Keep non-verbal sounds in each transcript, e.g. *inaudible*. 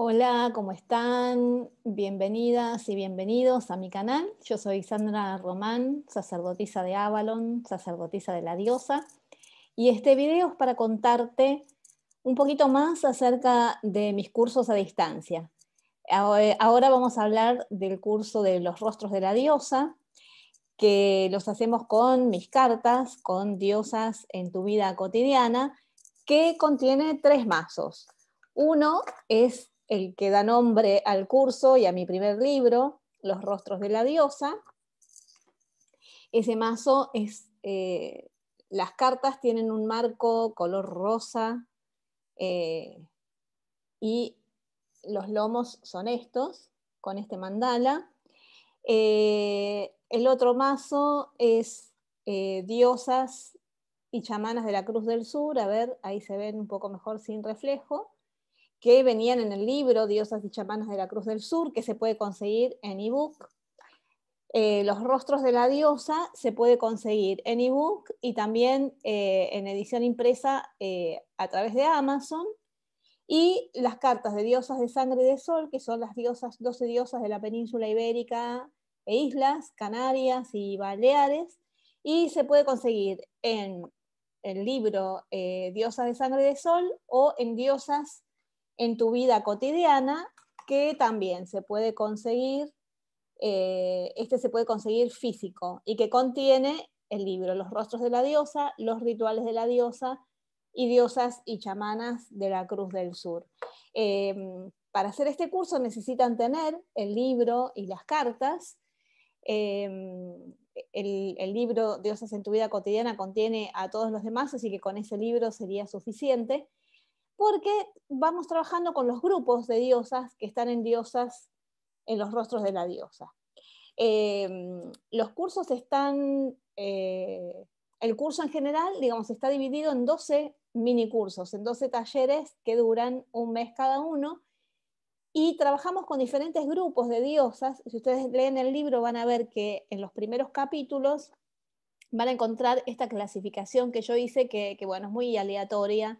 Hola, ¿cómo están? Bienvenidas y bienvenidos a mi canal. Yo soy Sandra Román, sacerdotisa de Avalon, sacerdotisa de la diosa, y este video es para contarte un poquito más acerca de mis cursos a distancia. Eh, ahora vamos a hablar del curso de los rostros de la diosa, que los hacemos con mis cartas, con diosas en tu vida cotidiana, que contiene tres mazos. Uno es el que da nombre al curso y a mi primer libro, Los rostros de la diosa. Ese mazo es, eh, las cartas tienen un marco color rosa eh, y los lomos son estos, con este mandala. Eh, el otro mazo es diosas y chamanas de la Cruz del Sur, a ver, ahí se ven un poco mejor sin reflejo que venían en el libro Diosas y chamanas de la Cruz del Sur, que se puede conseguir en ebook. Eh, los rostros de la diosa se puede conseguir en ebook y también eh, en edición impresa eh, a través de Amazon. Y las cartas de diosas de sangre de sol, que son las diosas, 12 diosas de la península ibérica e islas, Canarias y Baleares. Y se puede conseguir en el libro Diosas de sangre de sol o en diosas en tu vida cotidiana que también se puede conseguir, eh, este se puede conseguir físico y que contiene el libro Los rostros de la diosa, los rituales de la diosa y diosas y chamanas de la Cruz del Sur. Em, para hacer este curso necesitan tener el libro y las cartas. Em, el, el, libro Diosas en tu vida cotidiana contiene a todos los demás, así que con ese libro sería suficiente porque vamos trabajando con los grupos de diosas que están en diosas, en los rostros de la diosa. Em, los cursos están, eh, el curso en general, digamos, está dividido en 12 mini cursos, en 12 talleres que duran un mes cada uno, y trabajamos con diferentes grupos de diosas. Si ustedes leen el libro van a ver que en los primeros capítulos van a encontrar esta clasificación que yo hice, que, que bueno, es muy aleatoria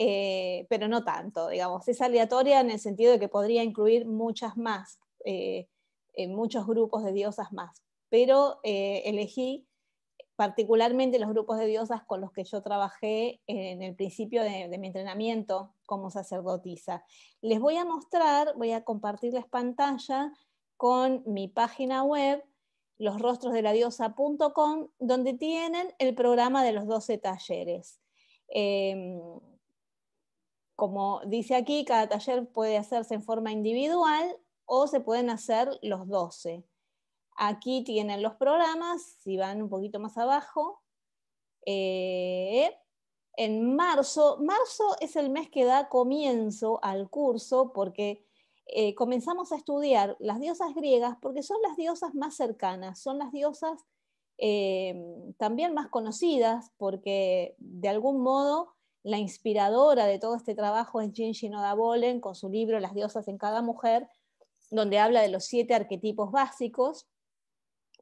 eh, pero no tanto, digamos. Es aleatoria en el sentido de que podría incluir muchas más, eh, muchos grupos de diosas más, pero eh, elegí particularmente los grupos de diosas con los que yo trabajé en el principio de, mi entrenamiento como sacerdotisa. Les voy a mostrar, voy a compartirles pantalla con mi página web, losrostrosdeladiosa.com, donde tienen el programa de los 12 talleres. Em, como dice aquí, cada taller puede hacerse en forma individual o se pueden hacer los 12. Aquí tienen los programas, si van un poquito más abajo. Eh, en marzo, marzo es el mes que da comienzo al curso porque eh, comenzamos a estudiar las diosas griegas porque son las diosas más cercanas, son las diosas eh, también más conocidas porque de algún modo la inspiradora de todo este trabajo es Jean Shinoda Bolen con su libro Las diosas en cada mujer, donde habla de los siete arquetipos básicos,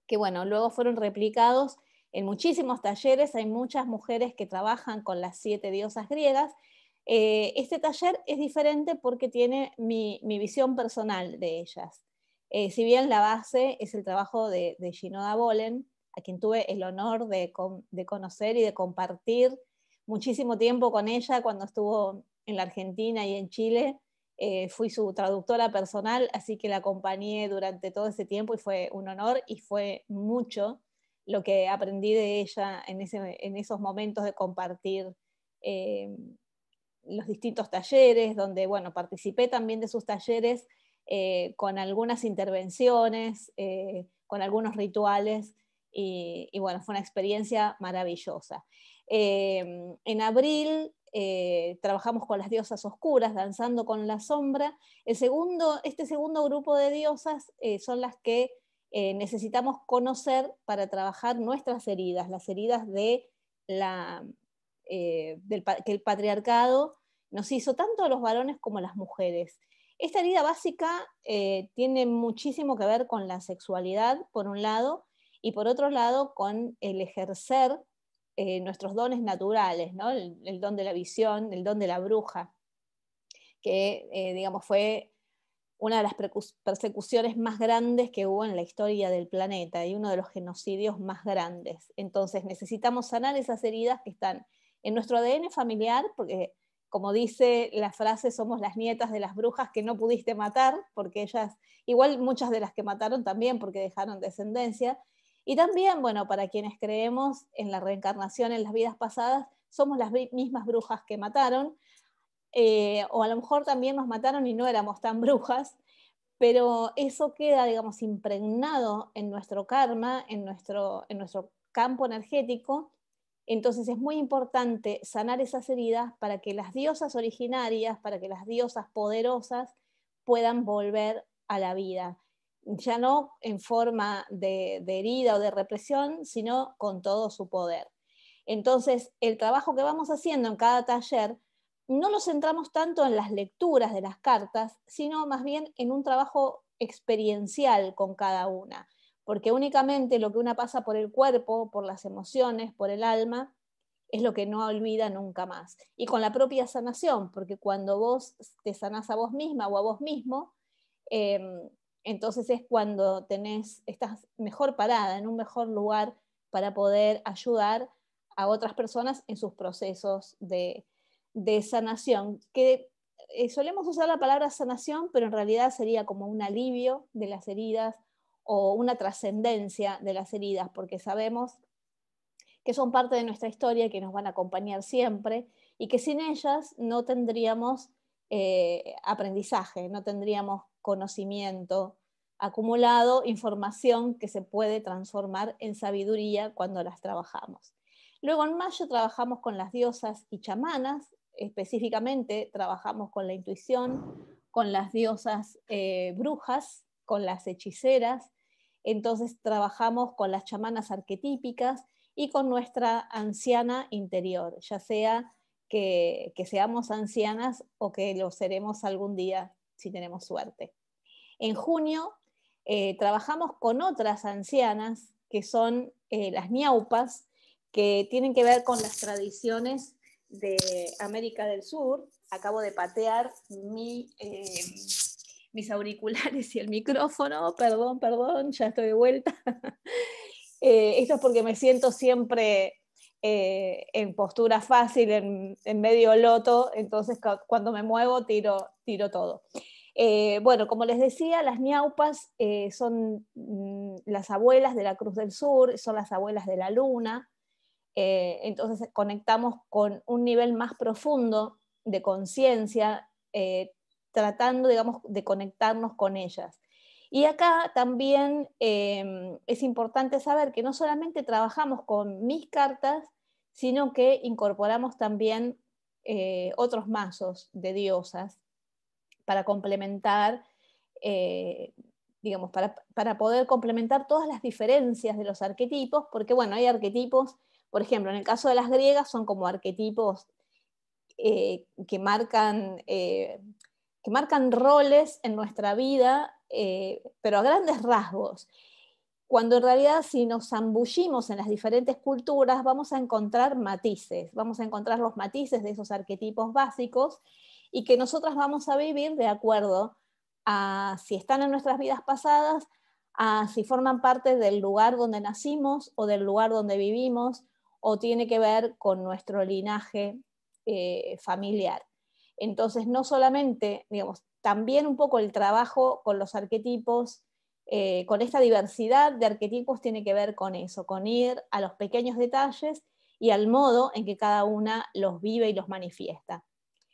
que bueno, luego fueron replicados en muchísimos talleres, hay muchas mujeres que trabajan con las siete diosas griegas. Eh, este taller es diferente porque tiene mi, visión personal de ellas. Eh, si bien la base es el trabajo de, Shinoda Bolen, a quien tuve el honor de conocer y de compartir muchísimo tiempo con ella cuando estuvo en la Argentina y en Chile. Eh, fui su traductora personal, así que la acompañé durante todo ese tiempo y fue un honor y fue mucho lo que aprendí de ella en, esos momentos de compartir eh, los distintos talleres, donde, bueno, participé también de sus talleres eh, con algunas intervenciones, con algunos rituales, y, y bueno, fue una experiencia maravillosa. Em, en abril eh, trabajamos con las diosas oscuras, danzando con la sombra. El segundo, este segundo grupo de diosas eh, son las que eh, necesitamos conocer para trabajar nuestras heridas, las heridas de del, que el patriarcado nos hizo tanto a los varones como a las mujeres. Esta herida básica tiene muchísimo que ver con la sexualidad, por un lado, y por otro lado, con el ejercer eh, nuestros dones naturales, el, don de la visión, el don de la bruja, que eh, digamos fue una de las persecuciones más grandes que hubo en la historia del planeta y uno de los genocidios más grandes. Entonces necesitamos sanar esas heridas que están en nuestro ADN familiar, porque como dice la frase, somos las nietas de las brujas que no pudiste matar, porque ellas, igual muchas de las que mataron también porque dejaron descendencia, y también, bueno, para quienes creemos en la reencarnación en las vidas pasadas, somos las mismas brujas que mataron, eh, o a lo mejor también nos mataron y no éramos tan brujas, pero eso queda, digamos, impregnado en nuestro karma, en nuestro campo energético. Entonces es muy importante sanar esas heridas para que las diosas originarias, para que las diosas poderosas puedan volver a la vida ya no en forma de, herida o de represión, sino con todo su poder. Entonces, el trabajo que vamos haciendo en cada taller no nos centramos tanto en las lecturas de las cartas, sino más bien en un trabajo experiencial con cada una, porque únicamente lo que una pasa por el cuerpo, por las emociones, por el alma, es lo que no olvida nunca más. Y con la propia sanación, porque cuando vos te sanás a vos misma o a vos mismo, em, entonces es cuando tenés, estás mejor parada, en un mejor lugar para poder ayudar a otras personas en sus procesos de, sanación, que eh, solemos usar la palabra sanación, pero en realidad sería como un alivio de las heridas o una trascendencia de las heridas, porque sabemos que son parte de nuestra historia, que nos van a acompañar siempre y que sin ellas no tendríamos eh, aprendizaje, no tendríamos conocimiento acumulado, información que se puede transformar en sabiduría cuando las trabajamos. Luego en mayo trabajamos con las diosas y chamanas, específicamente trabajamos con la intuición, con las diosas eh, brujas, con las hechiceras, entonces trabajamos con las chamanas arquetípicas y con nuestra anciana interior, ya sea que seamos ancianas o que lo seremos algún día si tenemos suerte. En junio eh, trabajamos con otras ancianas, que son eh, las ñaupas, que tienen que ver con las tradiciones de América del Sur. Acabo de patear mi, eh, mis auriculares y el micrófono, perdón, perdón, ya estoy de vuelta. *laughs* esto es porque me siento siempre eh, en postura fácil, en, medio loto, entonces cuando me muevo tiro, tiro todo. Eh, bueno, como les decía, las ñaupas eh, son mm, las abuelas de la Cruz del Sur, son las abuelas de la Luna, entonces conectamos con un nivel más profundo de conciencia, tratando, digamos, de conectarnos con ellas. Y acá también em, es importante saber que no solamente trabajamos con mis cartas, sino que incorporamos también eh, otros mazos de diosas para complementar, eh, digamos, para, poder complementar todas las diferencias de los arquetipos, porque bueno, hay arquetipos, por ejemplo, en el caso de las griegas son como arquetipos eh, que marcan que marcan roles en nuestra vida eh, pero a grandes rasgos. Cuando en realidad si nos zambullimos en las diferentes culturas vamos a encontrar matices, vamos a encontrar los matices de esos arquetipos básicos y que nosotras vamos a vivir de acuerdo a si están en nuestras vidas pasadas, a si forman parte del lugar donde nacimos o del lugar donde vivimos o tiene que ver con nuestro linaje eh, familiar. Entonces, no solamente, digamos, también un poco el trabajo con los arquetipos, eh, con esta diversidad de arquetipos tiene que ver con eso, con ir a los pequeños detalles y al modo en que cada una los vive y los manifiesta.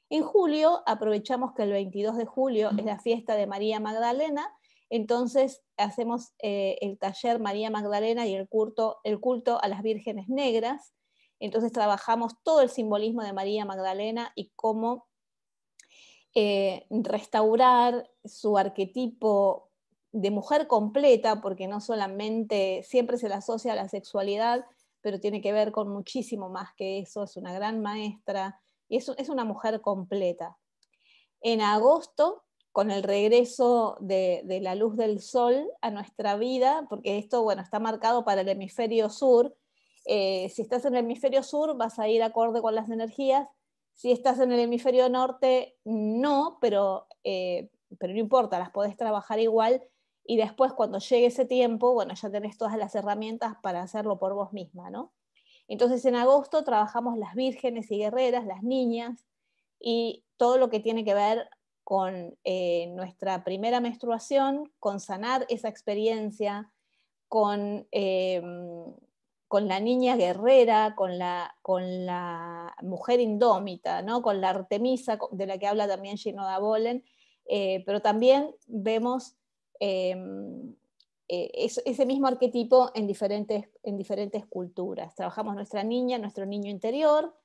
En julio aprovechamos que el 22 de julio es la fiesta de María Magdalena, entonces hacemos eh, el taller María Magdalena y el culto, el culto a las vírgenes negras, entonces trabajamos todo el simbolismo de María Magdalena y cómo eh, restaurar su arquetipo de mujer completa, porque no solamente siempre se la asocia a la sexualidad, pero tiene que ver con muchísimo más que eso, es una gran maestra, es, es una mujer completa. En agosto, con el regreso de, la luz del sol a nuestra vida, porque esto bueno, está marcado para el hemisferio sur, eh, si estás en el hemisferio sur vas a ir acorde con las energías, si estás en el hemisferio norte, no, pero, eh, pero no importa, las podés trabajar igual y después cuando llegue ese tiempo, bueno, ya tenés todas las herramientas para hacerlo por vos misma, ¿no? Entonces en agosto trabajamos las vírgenes y guerreras, las niñas y todo lo que tiene que ver con eh, nuestra primera menstruación, con sanar esa experiencia, con eh, con la niña guerrera, con la, mujer indómita, ¿no? con la Artemisa, de la que habla también Ginoda da Bolen, eh, pero también vemos em, eh, ese mismo arquetipo en diferentes, en diferentes culturas. Trabajamos nuestra niña, nuestro niño interior,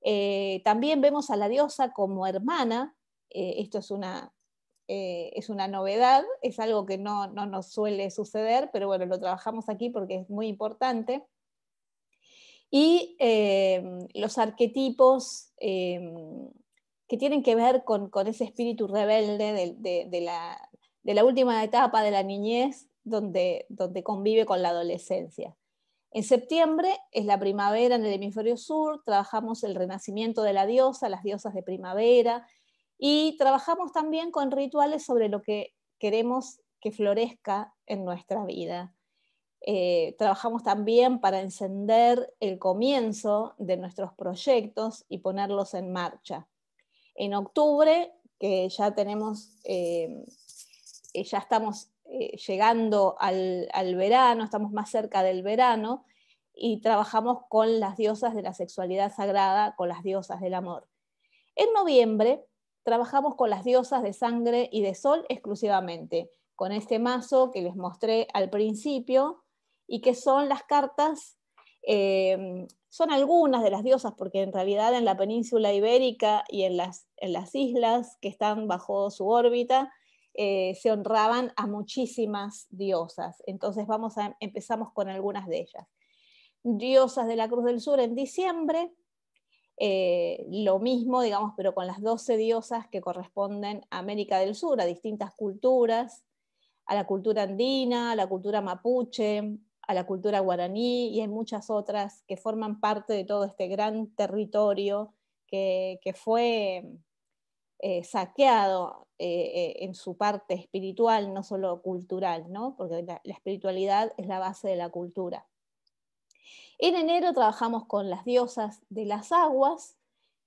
eh, también vemos a la diosa como hermana, esto es una, es una novedad, es algo que no, no, nos suele suceder, pero bueno, lo trabajamos aquí porque es muy importante y em, los arquetipos em, que tienen que ver con, ese espíritu rebelde de, la, última etapa de la niñez donde convive con la adolescencia. En septiembre es la primavera en el hemisferio sur, trabajamos el renacimiento de la diosa, las diosas de primavera, y trabajamos también con rituales sobre lo que queremos que florezca en nuestra vida. Eh, trabajamos también para encender el comienzo de nuestros proyectos y ponerlos en marcha. En octubre, que ya tenemos, eh, eh, ya estamos llegando al verano, estamos más cerca del verano, y trabajamos con las diosas de la sexualidad sagrada, con las diosas del amor. En noviembre trabajamos con las diosas de sangre y de sol exclusivamente, con este mazo que les mostré al principio, y que son las cartas, eh, son algunas de las diosas, porque en realidad en la península ibérica y en las, islas que están bajo su órbita, eh, se honraban a muchísimas diosas. Entonces vamos a, empezamos con algunas de ellas. Diosas de la Cruz del Sur en diciembre, eh, lo mismo, digamos, pero con las 12 diosas que corresponden a América del Sur, a distintas culturas, a la cultura andina, a la cultura mapuche, a la cultura guaraní y hay muchas otras que forman parte de todo este gran territorio que, fue eh, saqueado eh, eh, en su parte espiritual, no solo cultural, ¿no? porque la espiritualidad es la base de la cultura. En enero trabajamos con las diosas de las aguas,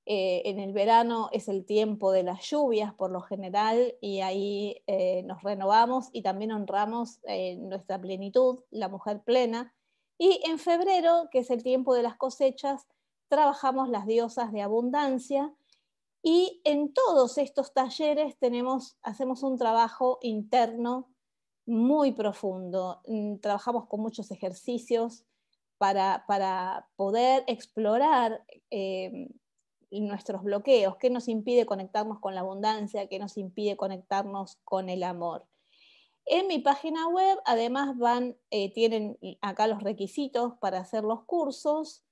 eh, en el verano es el tiempo de las lluvias por lo general y ahí eh, nos renovamos y también honramos eh, nuestra plenitud, la mujer plena. Y en febrero, que es el tiempo de las cosechas, trabajamos las diosas de abundancia y en todos estos talleres tenemos, hacemos un trabajo interno muy profundo. Mm, trabajamos con muchos ejercicios para poder explorar em, nuestros bloqueos, qué nos impide conectarnos con la abundancia, qué nos impide conectarnos con el amor. En mi página web además van, eh, tienen acá los requisitos para hacer los cursos.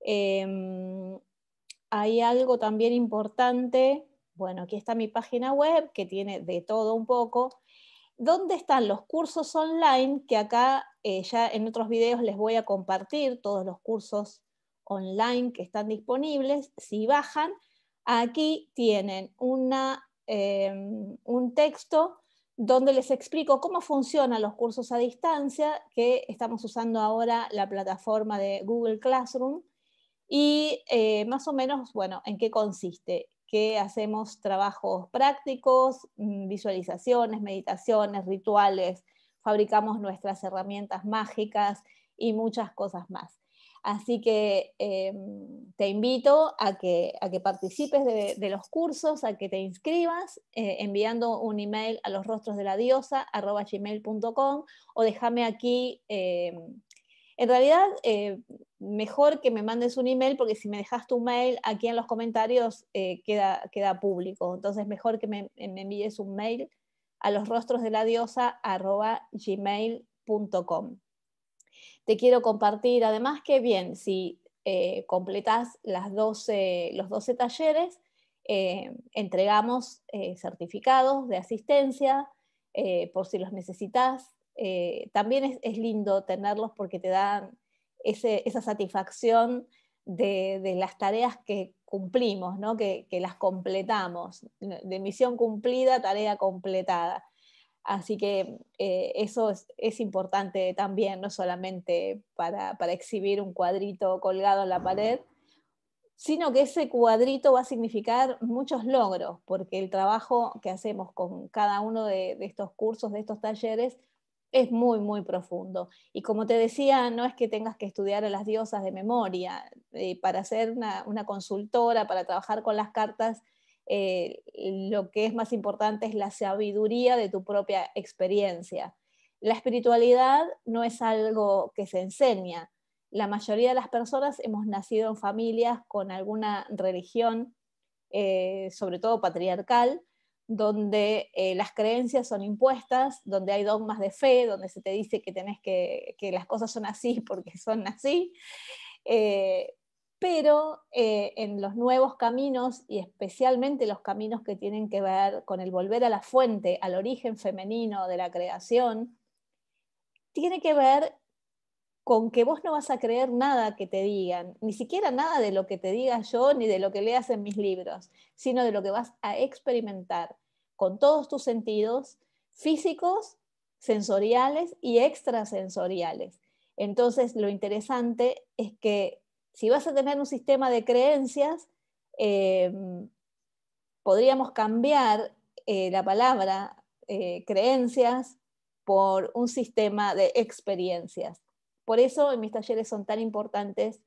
Em, hay algo también importante, bueno, aquí está mi página web que tiene de todo un poco. ¿Dónde están los cursos online? Que acá eh, ya en otros videos les voy a compartir todos los cursos online que están disponibles, si bajan, aquí tienen em, un texto donde les explico cómo funcionan los cursos a distancia, que estamos usando ahora la plataforma de Google Classroom, y eh, más o menos, bueno, en qué consiste, que hacemos trabajos prácticos, mm, visualizaciones, meditaciones, rituales, fabricamos nuestras herramientas mágicas y muchas cosas más. Así que em, te invito a que, participes de, los cursos, a que te inscribas eh, enviando un email a los rostros de la diosa o déjame aquí. Em, en realidad, eh, mejor que me mandes un email porque si me dejas tu mail aquí en los comentarios eh, queda, público. Entonces, mejor que me, envíes un mail a los rostros de la diosa te quiero compartir, además que bien, si eh, completas las los 12 talleres, eh, entregamos eh, certificados de asistencia por si los necesitas. también es, lindo tenerlos porque te dan esa satisfacción de, las tareas que cumplimos, ¿no? que las completamos, de misión cumplida, tarea completada. Así que eh, eso es, importante también, no solamente para, exhibir un cuadrito colgado en la pared, sino que ese cuadrito va a significar muchos logros, porque el trabajo que hacemos con cada uno de, estos cursos, de estos talleres, es muy, muy profundo. Y como te decía, no es que tengas que estudiar a las diosas de memoria. Eh, para ser una consultora, para trabajar con las cartas, eh, lo que es más importante es la sabiduría de tu propia experiencia. La espiritualidad no es algo que se enseña. La mayoría de las personas hemos nacido en familias con alguna religión, eh, sobre todo patriarcal, donde eh, las creencias son impuestas, donde hay dogmas de fe, donde se te dice que, tenés que, las cosas son así *laughs* porque son así pero eh, en los nuevos caminos y especialmente los caminos que tienen que ver con el volver a la fuente, al origen femenino de la creación, tiene que ver con que vos no vas a creer nada que te digan, ni siquiera nada de lo que te diga yo ni de lo que leas en mis libros, sino de lo que vas a experimentar con todos tus sentidos físicos, sensoriales y extrasensoriales. Entonces, lo interesante es que si vas a tener un sistema de creencias, eh, podríamos cambiar eh, la palabra eh, creencias por un sistema de experiencias. Por eso en mis talleres son tan importantes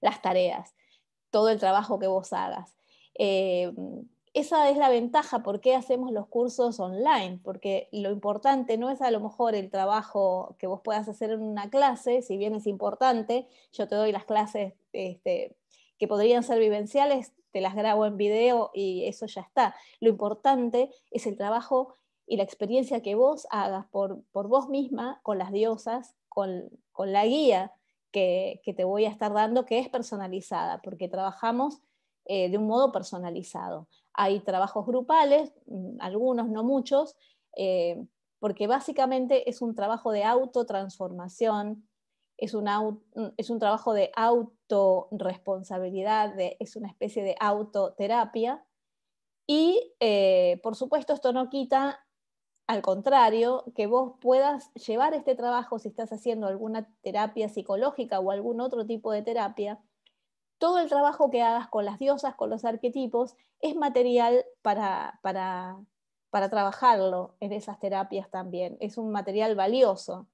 las tareas, todo el trabajo que vos hagas esa es la ventaja, ¿por qué hacemos los cursos online? Porque lo importante no es a lo mejor el trabajo que vos puedas hacer en una clase, si bien es importante, yo te doy las clases este, que podrían ser vivenciales, te las grabo en video y eso ya está. Lo importante es el trabajo y la experiencia que vos hagas por, vos misma, con las diosas, con, la guía que, te voy a estar dando, que es personalizada, porque trabajamos eh, de un modo personalizado. Hay trabajos grupales, mm, algunos, no muchos, eh, porque básicamente es un trabajo de autotransformación, es un, mm, es un trabajo de autorresponsabilidad, es una especie de autoterapia. Y eh, por supuesto esto no quita, al contrario, que vos puedas llevar este trabajo si estás haciendo alguna terapia psicológica o algún otro tipo de terapia todo el trabajo que hagas con las diosas, con los arquetipos, es material para, para, para trabajarlo en esas terapias también. Es un material valioso.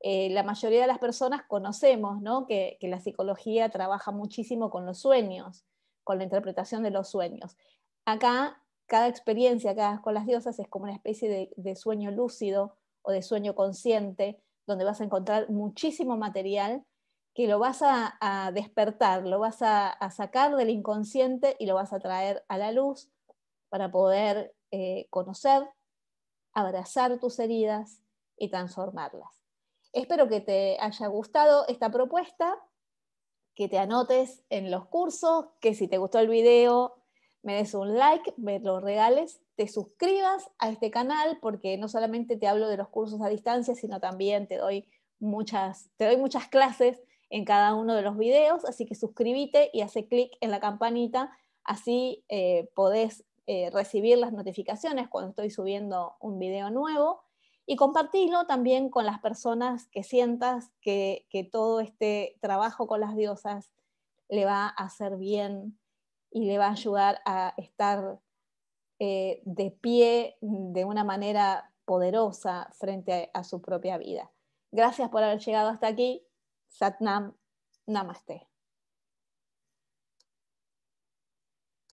Eh, la mayoría de las personas conocemos ¿no? que, la psicología trabaja muchísimo con los sueños, con la interpretación de los sueños. Acá, cada experiencia que hagas con las diosas es como una especie de sueño lúcido o de sueño consciente, donde vas a encontrar muchísimo material que lo vas a, despertar, lo vas a, sacar del inconsciente y lo vas a traer a la luz para poder eh, conocer, abrazar tus heridas y transformarlas. Espero que te haya gustado esta propuesta, que te anotes en los cursos, que si te gustó el video me des un like, me lo regales, te suscribas a este canal porque no solamente te hablo de los cursos a distancia, sino también te doy muchas, te doy muchas clases en cada uno de los videos, así que suscríbete y hace clic en la campanita, así eh, podés eh, recibir las notificaciones cuando estoy subiendo un video nuevo y compartirlo también con las personas que sientas que, todo este trabajo con las diosas le va a hacer bien y le va a ayudar a estar eh, de pie de una manera poderosa frente a su propia vida. Gracias por haber llegado hasta aquí. Satnam Namaste.